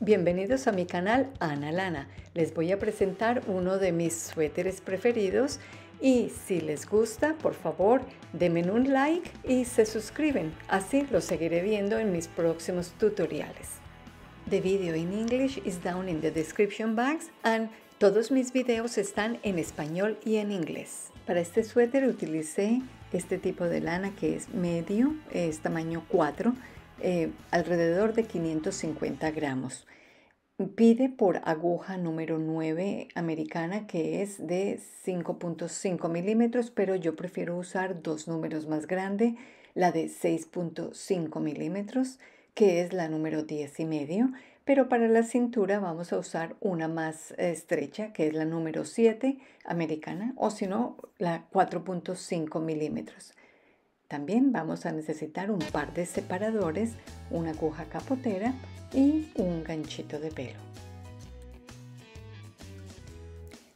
Bienvenidos a mi canal Ana Lana. Les voy a presentar uno de mis suéteres preferidos y si les gusta, por favor, denme un like y se suscriben. Así lo seguiré viendo en mis próximos tutoriales. The video in English is down in the description box and todos mis videos están en español y en inglés. Para este suéter utilicé este tipo de lana que es medio, es tamaño 4 eh, alrededor de 550 gramos. Pide por aguja número 9 americana que es de 5.5 milímetros, pero yo prefiero usar dos números más grande, la de 6.5 milímetros, que es la número 10 y medio, pero para la cintura vamos a usar una más estrecha, que es la número 7 americana, o si no, la 4.5 milímetros. También vamos a necesitar un par de separadores, una aguja capotera y un ganchito de pelo.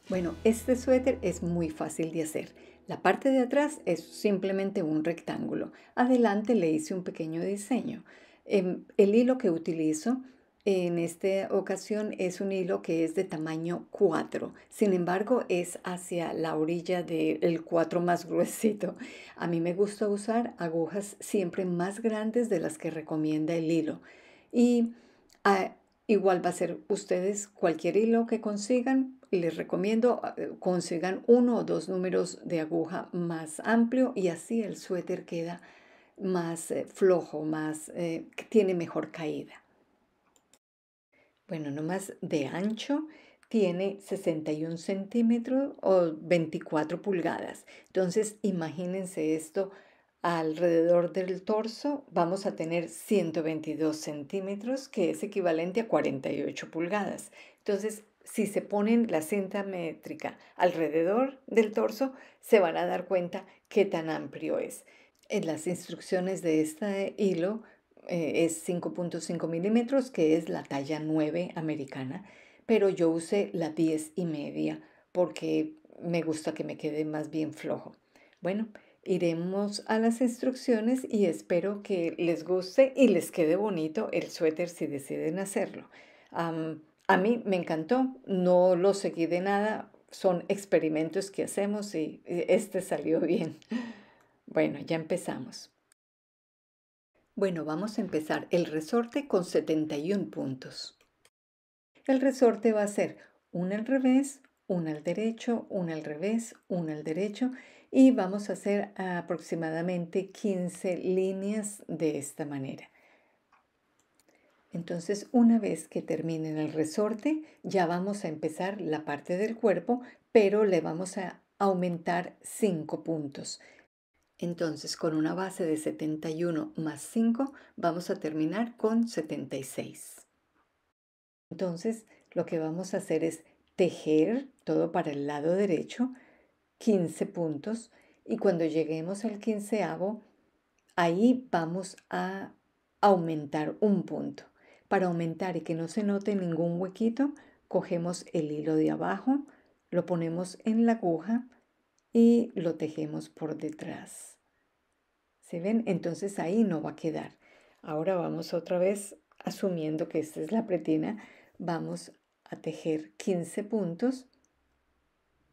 Bueno, este suéter es muy fácil de hacer. La parte de atrás es simplemente un rectángulo. Adelante le hice un pequeño diseño. Em, el hilo que utilizo en esta ocasión es un hilo que es de tamaño 4, sin embargo es hacia la orilla del 4 más gruesito. A mí me gusta usar agujas siempre más grandes de las que recomienda el hilo. Y ah, igual va a ser ustedes cualquier hilo que consigan, les recomiendo ah, consigan uno o dos números de aguja más amplio y así el suéter queda más eh, flojo, más eh, tiene mejor caída bueno, no más de ancho, tiene 61 centímetros o 24 pulgadas. Entonces, imagínense esto alrededor del torso, vamos a tener 122 centímetros, que es equivalente a 48 pulgadas. Entonces, si se ponen la cinta métrica alrededor del torso, se van a dar cuenta qué tan amplio es. En las instrucciones de este hilo eh, es 5.5 milímetros, que es la talla 9 americana, pero yo usé la 10 y media porque me gusta que me quede más bien flojo. Bueno, iremos a las instrucciones y espero que les guste y les quede bonito el suéter si deciden hacerlo. a mí me encantó, no lo seguí de nada, son experimentos que hacemos y este salió bien. Bueno, ya empezamos. Bueno, vamos a empezar el resorte con 71 puntos. El resorte va a ser un al revés, una al derecho, un al revés, una al derecho y vamos a hacer aproximadamente 15 líneas de esta manera. Entonces, una vez que terminen el resorte, ya vamos a empezar la parte del cuerpo, pero le vamos a aumentar 5 puntos. Entonces, con una base de 71 más 5, vamos a terminar con 76. Entonces, lo que vamos a hacer es tejer todo para el lado derecho, 15 puntos, y cuando lleguemos al quinceavo, ahí vamos a aumentar un punto. Para aumentar y que no se note ningún huequito, cogemos el hilo de abajo, lo ponemos en la aguja, y lo tejemos por detrás. ¿Se ven? Entonces ahí no va a quedar. Ahora vamos otra vez, asumiendo que esta es la pretina, vamos a tejer 15 puntos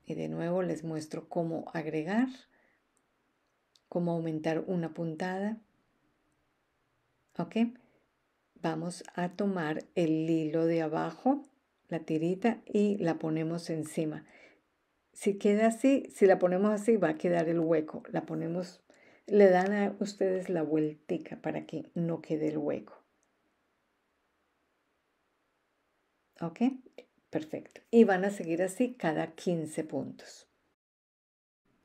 y de nuevo les muestro cómo agregar, cómo aumentar una puntada. ¿Ok? Vamos a tomar el hilo de abajo, la tirita, y la ponemos encima. Si queda así, si la ponemos así, va a quedar el hueco. La ponemos, le dan a ustedes la vueltica para que no quede el hueco. ¿Ok? Perfecto. Y van a seguir así cada 15 puntos.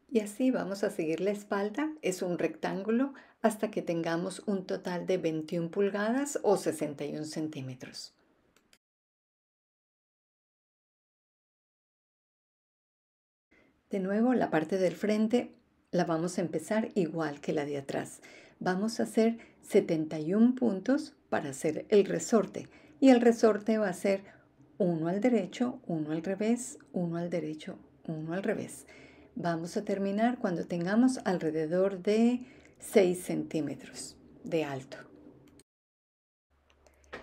Y así vamos a seguir la espalda, es un rectángulo, hasta que tengamos un total de 21 pulgadas o 61 centímetros. De nuevo, la parte del frente la vamos a empezar igual que la de atrás. Vamos a hacer 71 puntos para hacer el resorte. Y el resorte va a ser uno al derecho, uno al revés, uno al derecho, uno al revés. Vamos a terminar cuando tengamos alrededor de 6 centímetros de alto.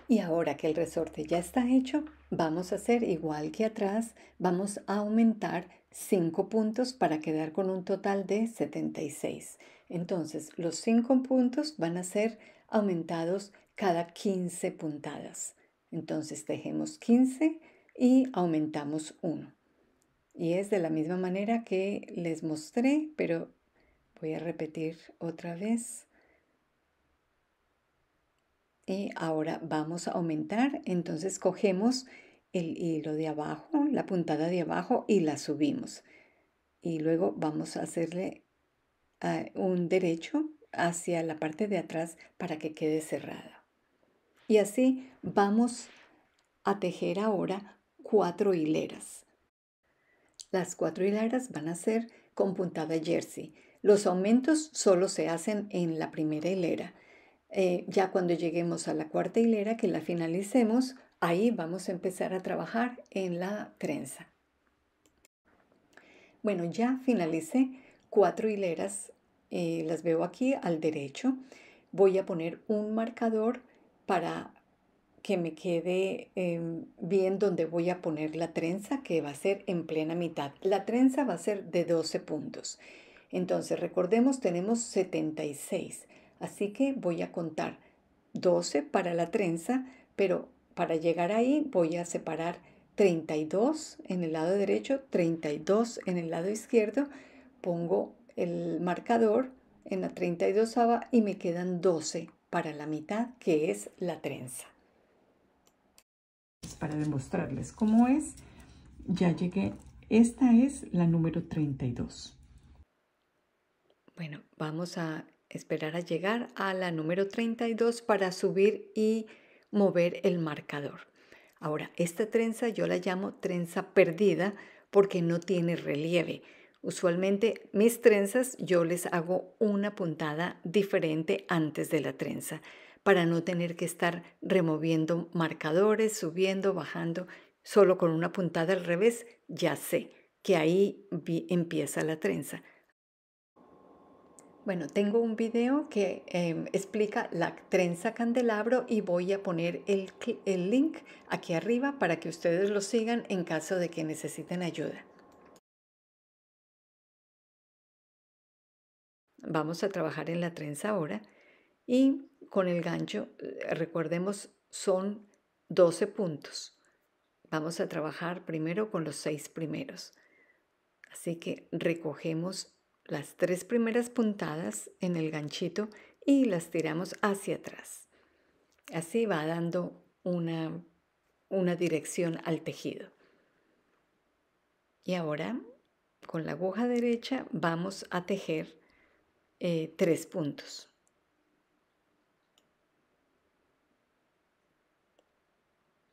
Y ahora que el resorte ya está hecho, vamos a hacer igual que atrás, vamos a aumentar 5 puntos para quedar con un total de 76. Entonces, los 5 puntos van a ser aumentados cada 15 puntadas. Entonces, tejemos 15 y aumentamos 1. Y es de la misma manera que les mostré, pero voy a repetir otra vez. Y ahora vamos a aumentar, entonces cogemos el hilo de abajo, la puntada de abajo y la subimos. Y luego vamos a hacerle ah, un derecho hacia la parte de atrás para que quede cerrada. Y así vamos a tejer ahora cuatro hileras. Las cuatro hileras van a ser con puntada jersey. Los aumentos solo se hacen en la primera hilera. Eh, ya cuando lleguemos a la cuarta hilera, que la finalicemos, Ahí vamos a empezar a trabajar en la trenza. Bueno, ya finalicé cuatro hileras, eh, las veo aquí al derecho. Voy a poner un marcador para que me quede em, bien donde voy a poner la trenza, que va a ser en plena mitad. La trenza va a ser de 12 puntos. Entonces, recordemos, tenemos 76. Así que voy a contar 12 para la trenza, pero para llegar ahí voy a separar 32 en el lado derecho, 32 en el lado izquierdo, pongo el marcador en la 32 y me quedan 12 para la mitad que es la trenza. Para demostrarles cómo es, ya llegué. Esta es la número 32. Bueno, vamos a esperar a llegar a la número 32 para subir y mover el marcador. Ahora, esta trenza yo la llamo trenza perdida porque no tiene relieve. Usualmente mis trenzas yo les hago una puntada diferente antes de la trenza para no tener que estar removiendo marcadores, subiendo, bajando. Solo con una puntada al revés ya sé que ahí empieza la trenza. Bueno, tengo un video que em, explica la trenza candelabro y voy a poner el, el link aquí arriba para que ustedes lo sigan en caso de que necesiten ayuda. Vamos a trabajar en la trenza ahora y con el gancho, eh, recordemos, son 12 puntos. Vamos a trabajar primero con los 6 primeros. Así que recogemos las tres primeras puntadas en el ganchito y las tiramos hacia atrás. Así va dando una, dirección al tejido. Y ahora con la aguja derecha vamos a tejer eh, tres puntos.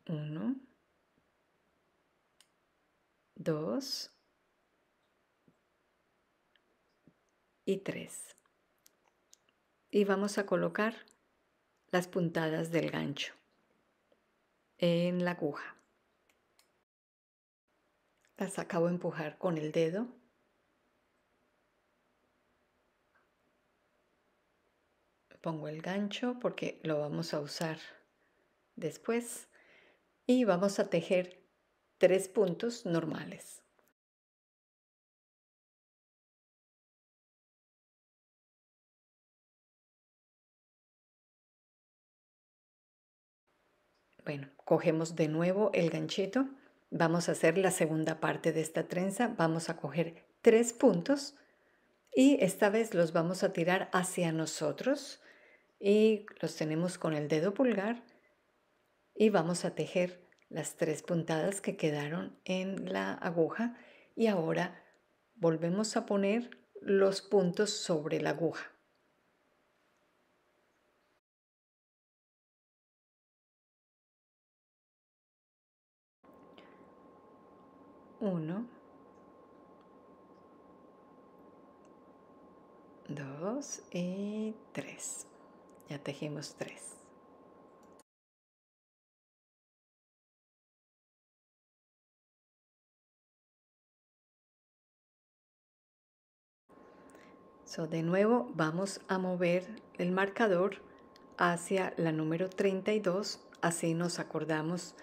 Uno, dos, y 3. Y vamos a colocar las puntadas del gancho en la aguja. Las acabo de empujar con el dedo. Pongo el gancho porque lo vamos a usar después. Y vamos a tejer tres puntos normales. Bueno, cogemos de nuevo el ganchito. Vamos a hacer la segunda parte de esta trenza. Vamos a coger tres puntos y esta vez los vamos a tirar hacia nosotros y los tenemos con el dedo pulgar y vamos a tejer las tres puntadas que quedaron en la aguja y ahora volvemos a poner los puntos sobre la aguja. 1, 2 y 3. Ya tejimos 3. So, de nuevo vamos a mover el marcador hacia la número 32, así nos acordamos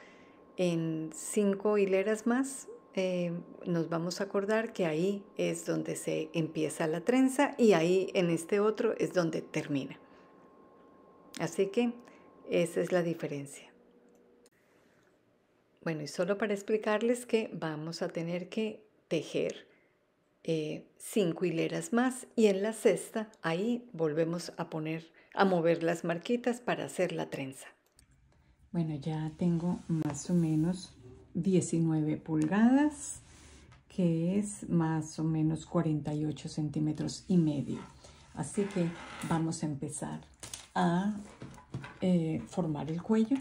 en 5 hileras más Em, nos vamos a acordar que ahí es donde se empieza la trenza y ahí en este otro es donde termina. Así que esa es la diferencia. Bueno, y solo para explicarles que vamos a tener que tejer eh, cinco hileras más y en la sexta ahí volvemos a poner, a mover las marquitas para hacer la trenza. Bueno, ya tengo más o menos 19 pulgadas, que es más o menos 48 centímetros y medio. Así que vamos a empezar a eh, formar el cuello.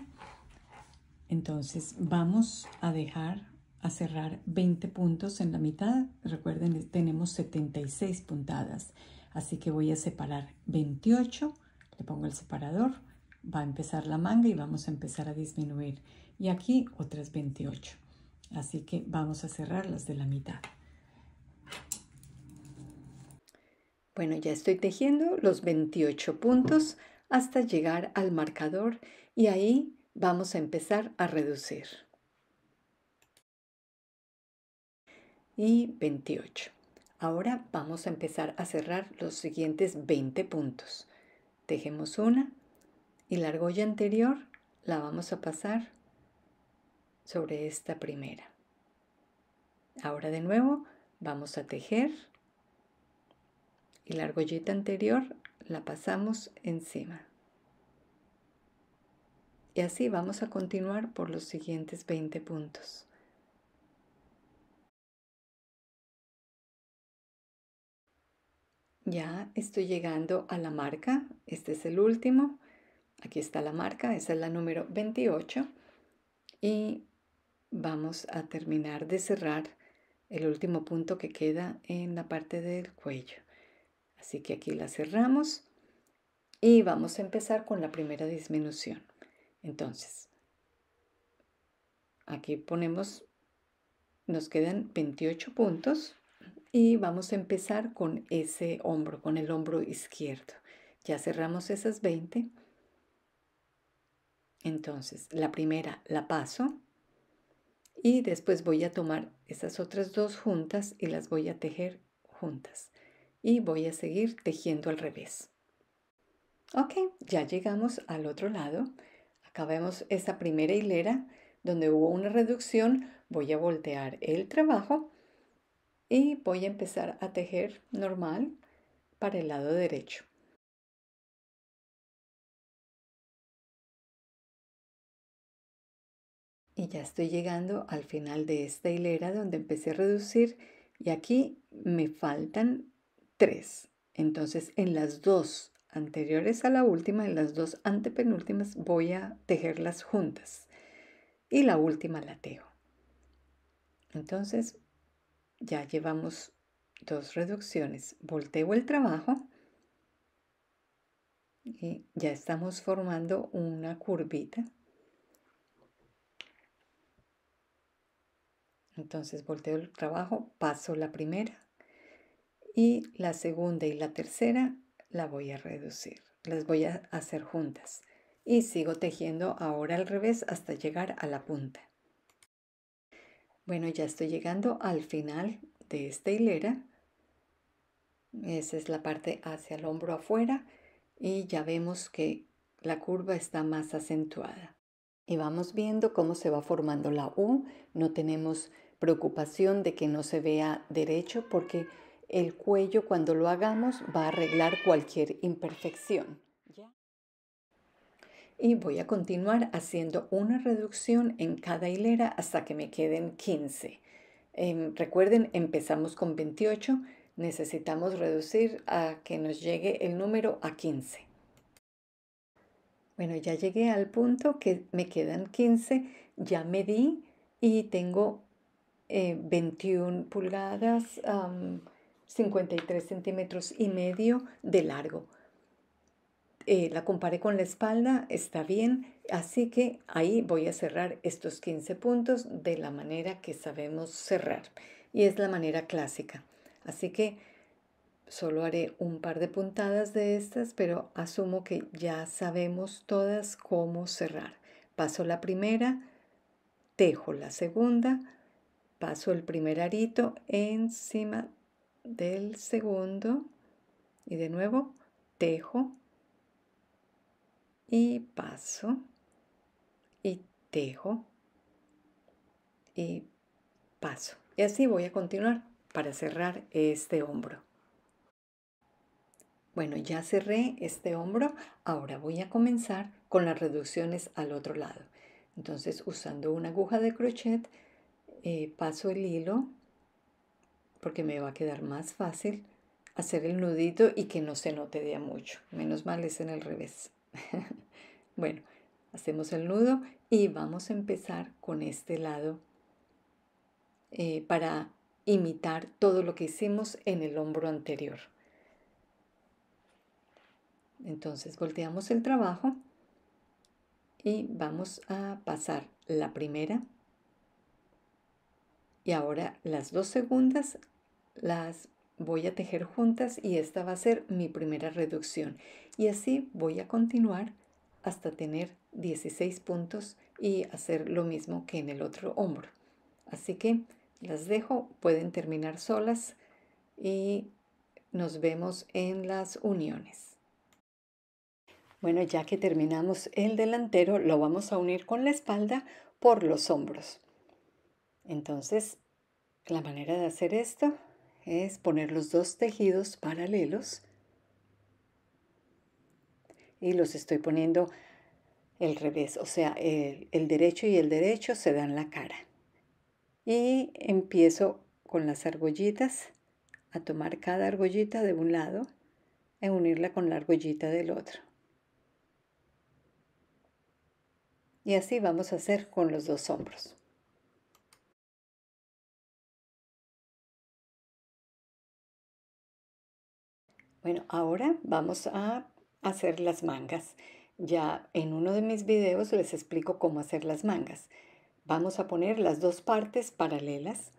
Entonces vamos a dejar a cerrar 20 puntos en la mitad. Recuerden, tenemos 76 puntadas. Así que voy a separar 28. Le pongo el separador. Va a empezar la manga y vamos a empezar a disminuir y aquí otras 28. Así que vamos a cerrarlas de la mitad. Bueno, ya estoy tejiendo los 28 puntos hasta llegar al marcador y ahí vamos a empezar a reducir. Y 28. Ahora vamos a empezar a cerrar los siguientes 20 puntos. Tejemos una y la argolla anterior la vamos a pasar sobre esta primera. Ahora de nuevo vamos a tejer y la argollita anterior la pasamos encima. Y así vamos a continuar por los siguientes 20 puntos. Ya estoy llegando a la marca, este es el último, aquí está la marca, esa es la número 28 y vamos a terminar de cerrar el último punto que queda en la parte del cuello. Así que aquí la cerramos y vamos a empezar con la primera disminución. Entonces, aquí ponemos, nos quedan 28 puntos y vamos a empezar con ese hombro, con el hombro izquierdo. Ya cerramos esas 20. Entonces, la primera la paso y después voy a tomar esas otras dos juntas y las voy a tejer juntas y voy a seguir tejiendo al revés. Ok, ya llegamos al otro lado. Acabemos esta primera hilera donde hubo una reducción. Voy a voltear el trabajo y voy a empezar a tejer normal para el lado derecho. y ya estoy llegando al final de esta hilera donde empecé a reducir y aquí me faltan tres. Entonces en las dos anteriores a la última, en las dos antepenúltimas voy a tejerlas juntas y la última la tejo. Entonces ya llevamos dos reducciones. Volteo el trabajo y ya estamos formando una curvita Entonces volteo el trabajo, paso la primera y la segunda y la tercera la voy a reducir. Las voy a hacer juntas y sigo tejiendo ahora al revés hasta llegar a la punta. Bueno, ya estoy llegando al final de esta hilera. Esa es la parte hacia el hombro afuera y ya vemos que la curva está más acentuada. Y vamos viendo cómo se va formando la U. No tenemos preocupación de que no se vea derecho porque el cuello cuando lo hagamos va a arreglar cualquier imperfección. Y voy a continuar haciendo una reducción en cada hilera hasta que me queden 15. Em, recuerden, empezamos con 28, necesitamos reducir a que nos llegue el número a 15. Bueno, ya llegué al punto que me quedan 15, ya medí y tengo 21 eh, pulgadas, 53 centímetros y medio de largo. Eh, la comparé con la espalda, está bien, así que ahí voy a cerrar estos 15 puntos de la manera que sabemos cerrar y es la manera clásica. Así que Solo haré un par de puntadas de estas, pero asumo que ya sabemos todas cómo cerrar. Paso la primera, tejo la segunda, paso el primer arito encima del segundo y de nuevo tejo y paso y tejo y paso. Y así voy a continuar para cerrar este hombro. Bueno, ya cerré este hombro, ahora voy a comenzar con las reducciones al otro lado. Entonces, usando una aguja de crochet, eh, paso el hilo porque me va a quedar más fácil hacer el nudito y que no se note de mucho. Menos mal es en el revés. bueno, hacemos el nudo y vamos a empezar con este lado eh, para imitar todo lo que hicimos en el hombro anterior. Entonces volteamos el trabajo y vamos a pasar la primera y ahora las dos segundas las voy a tejer juntas y esta va a ser mi primera reducción. Y así voy a continuar hasta tener 16 puntos y hacer lo mismo que en el otro hombro. Así que las dejo, pueden terminar solas y nos vemos en las uniones. Bueno, ya que terminamos el delantero, lo vamos a unir con la espalda por los hombros. Entonces, la manera de hacer esto es poner los dos tejidos paralelos y los estoy poniendo el revés, o sea, el, derecho y el derecho se dan la cara. Y empiezo con las argollitas a tomar cada argollita de un lado y unirla con la argollita del otro. Y así vamos a hacer con los dos hombros. Bueno, ahora vamos a hacer las mangas. Ya en uno de mis videos les explico cómo hacer las mangas. Vamos a poner las dos partes paralelas,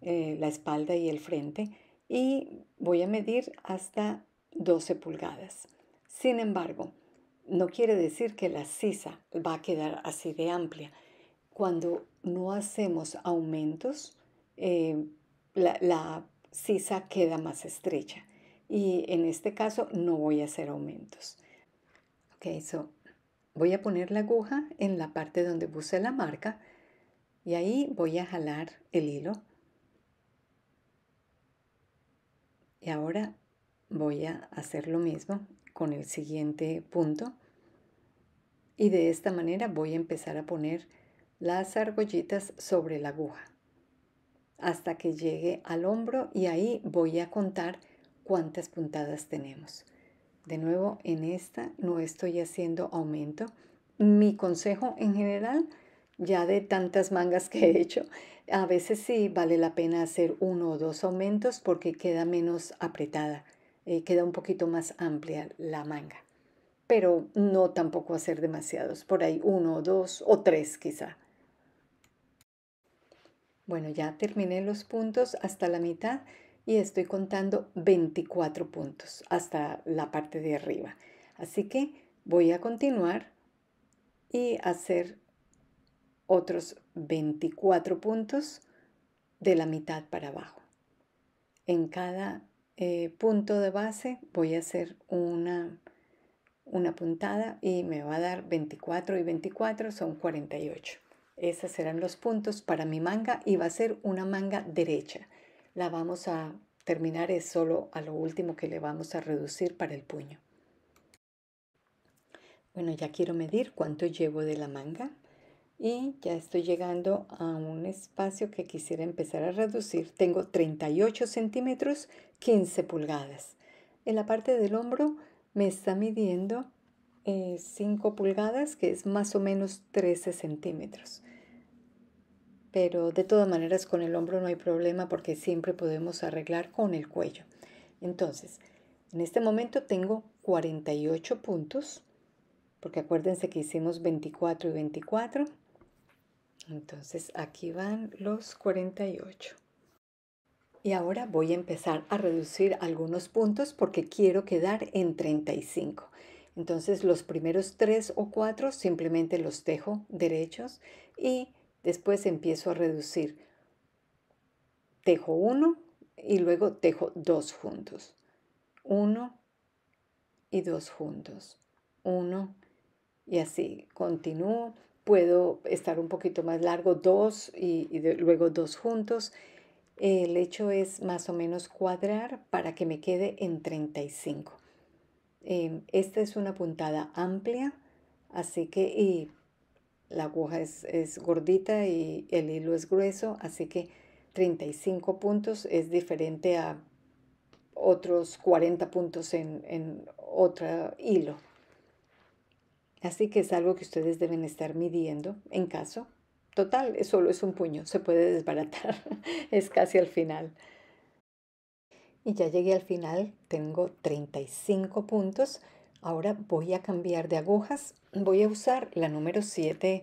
eh, la espalda y el frente, y voy a medir hasta 12 pulgadas. Sin embargo, no quiere decir que la sisa va a quedar así de amplia. Cuando no hacemos aumentos, eh, la, sisa queda más estrecha. Y en este caso no voy a hacer aumentos. Ok, so voy a poner la aguja en la parte donde puse la marca y ahí voy a jalar el hilo. Y ahora voy a hacer lo mismo con el siguiente punto y de esta manera voy a empezar a poner las argollitas sobre la aguja hasta que llegue al hombro y ahí voy a contar cuántas puntadas tenemos. De nuevo, en esta no estoy haciendo aumento. Mi consejo en general, ya de tantas mangas que he hecho, a veces sí vale la pena hacer uno o dos aumentos porque queda menos apretada, eh, queda un poquito más amplia la manga pero no tampoco hacer demasiados, por ahí uno, dos o tres quizá. Bueno, ya terminé los puntos hasta la mitad y estoy contando 24 puntos hasta la parte de arriba. Así que voy a continuar y hacer otros 24 puntos de la mitad para abajo. En cada eh, punto de base voy a hacer una una puntada y me va a dar 24 y 24 son 48. Esos serán los puntos para mi manga y va a ser una manga derecha. La vamos a terminar es solo a lo último que le vamos a reducir para el puño. Bueno, ya quiero medir cuánto llevo de la manga y ya estoy llegando a un espacio que quisiera empezar a reducir. Tengo 38 centímetros, 15 pulgadas. En la parte del hombro me está midiendo 5 eh, pulgadas, que es más o menos 13 centímetros. Pero de todas maneras con el hombro no hay problema porque siempre podemos arreglar con el cuello. Entonces, en este momento tengo 48 puntos, porque acuérdense que hicimos 24 y 24. Entonces aquí van los 48. Y ahora voy a empezar a reducir algunos puntos porque quiero quedar en 35. Entonces los primeros 3 o 4 simplemente los tejo derechos y después empiezo a reducir. Tejo uno y luego tejo dos juntos. uno y dos juntos. uno y así continúo. Puedo estar un poquito más largo, dos y, luego dos juntos el hecho es más o menos cuadrar para que me quede en 35. Em, esta es una puntada amplia, así que la aguja es, gordita y el hilo es grueso, así que 35 puntos es diferente a otros 40 puntos en, en otro hilo. Así que es algo que ustedes deben estar midiendo en caso Total, solo es un puño, se puede desbaratar, es casi al final. Y ya llegué al final, tengo 35 puntos. Ahora voy a cambiar de agujas, voy a usar la número 7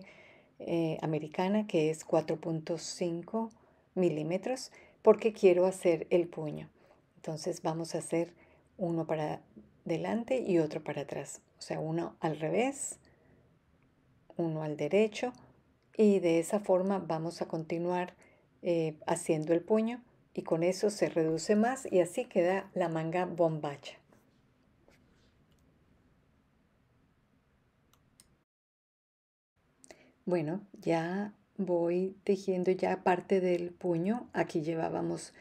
eh, americana que es 4.5 milímetros porque quiero hacer el puño. Entonces vamos a hacer uno para delante y otro para atrás. O sea, uno al revés, uno al derecho, y de esa forma vamos a continuar eh, haciendo el puño y con eso se reduce más y así queda la manga bombacha. Bueno, ya voy tejiendo ya parte del puño. Aquí llevábamos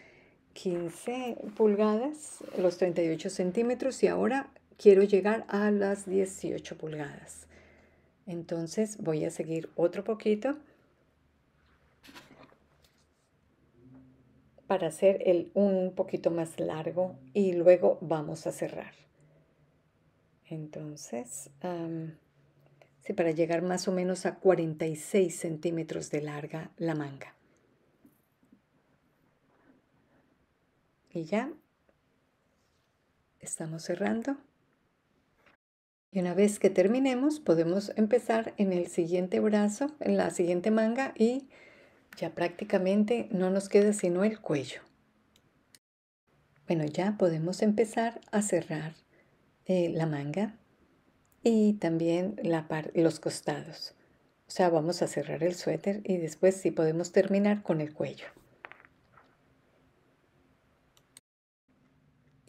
15 pulgadas, los 38 centímetros y ahora quiero llegar a las 18 pulgadas. Entonces voy a seguir otro poquito para hacer el un poquito más largo y luego vamos a cerrar. Entonces, sí, para llegar más o menos a 46 centímetros de larga la manga. Y ya estamos cerrando. Y una vez que terminemos, podemos empezar en el siguiente brazo, en la siguiente manga y ya prácticamente no nos queda sino el cuello. Bueno, ya podemos empezar a cerrar eh, la manga y también los costados. O sea, vamos a cerrar el suéter y después sí podemos terminar con el cuello.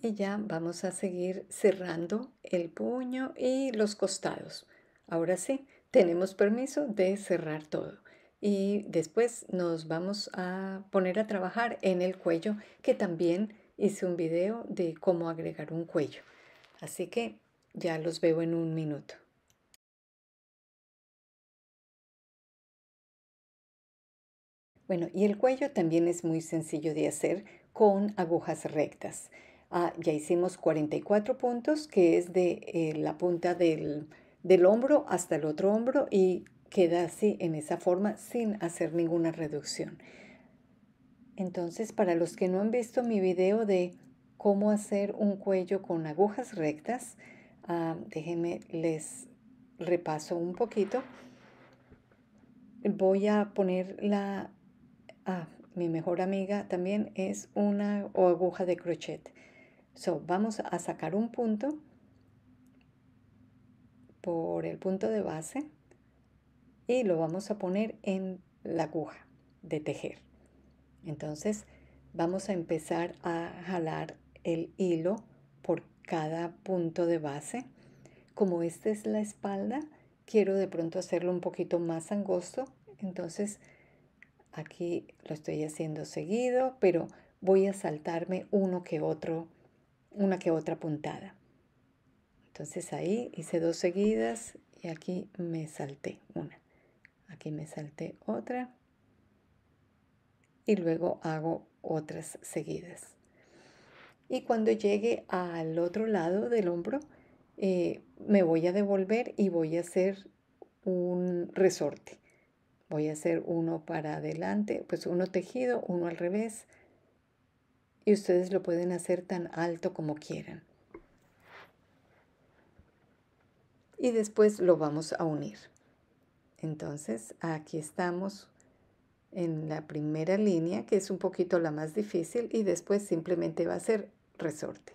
Y ya vamos a seguir cerrando el puño y los costados. Ahora sí, tenemos permiso de cerrar todo. Y después nos vamos a poner a trabajar en el cuello, que también hice un video de cómo agregar un cuello. Así que ya los veo en un minuto. Bueno, y el cuello también es muy sencillo de hacer con agujas rectas. Ah, ya hicimos 44 puntos, que es de eh, la punta del, hombro hasta el otro hombro y queda así en esa forma sin hacer ninguna reducción. Entonces, para los que no han visto mi video de cómo hacer un cuello con agujas rectas, ah, déjenme les repaso un poquito. Voy a poner la... Ah, mi mejor amiga también es una o aguja de crochet vamos a sacar un punto por el punto de base y lo vamos a poner en la aguja de tejer. Entonces vamos a empezar a jalar el hilo por cada punto de base. Como esta es la espalda, quiero de pronto hacerlo un poquito más angosto. Entonces aquí lo estoy haciendo seguido, pero voy a saltarme uno que otro una que otra puntada. Entonces ahí hice dos seguidas y aquí me salté una. Aquí me salté otra y luego hago otras seguidas. Y cuando llegue al otro lado del hombro, eh, me voy a devolver y voy a hacer un resorte. Voy a hacer uno para adelante, pues uno tejido, uno al revés, y ustedes lo pueden hacer tan alto como quieran. Y después lo vamos a unir. Entonces aquí estamos en la primera línea, que es un poquito la más difícil, y después simplemente va a ser resorte.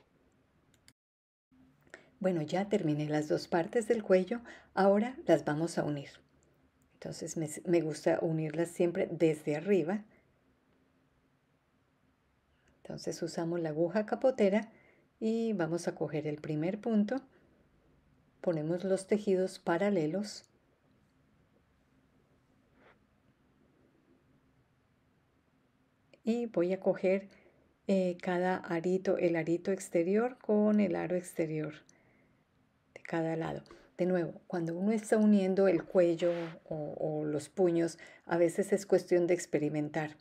Bueno, ya terminé las dos partes del cuello, ahora las vamos a unir. Entonces me, gusta unirlas siempre desde arriba entonces usamos la aguja capotera y vamos a coger el primer punto, ponemos los tejidos paralelos y voy a coger eh, cada arito, el arito exterior con el aro exterior de cada lado. De nuevo, cuando uno está uniendo el cuello o los puños, a veces es cuestión de experimentar.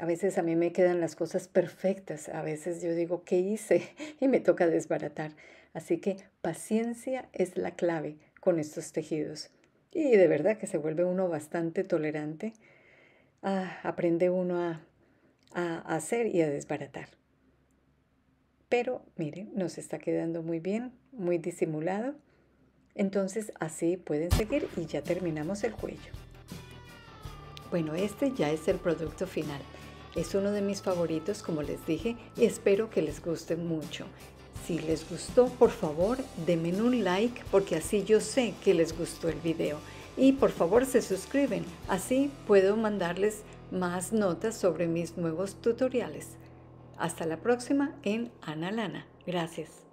A veces a mí me quedan las cosas perfectas, a veces yo digo, ¿qué hice? Y me toca desbaratar. Así que paciencia es la clave con estos tejidos. Y de verdad que se vuelve uno bastante tolerante. Ah, aprende uno a, a hacer y a desbaratar. Pero miren, nos está quedando muy bien, muy disimulado. Entonces así pueden seguir y ya terminamos el cuello. Bueno, este ya es el producto final. Es uno de mis favoritos, como les dije, y espero que les guste mucho. Si les gustó, por favor, denme un like porque así yo sé que les gustó el video. Y por favor, se suscriben, así puedo mandarles más notas sobre mis nuevos tutoriales. Hasta la próxima en Ana Lana. Gracias.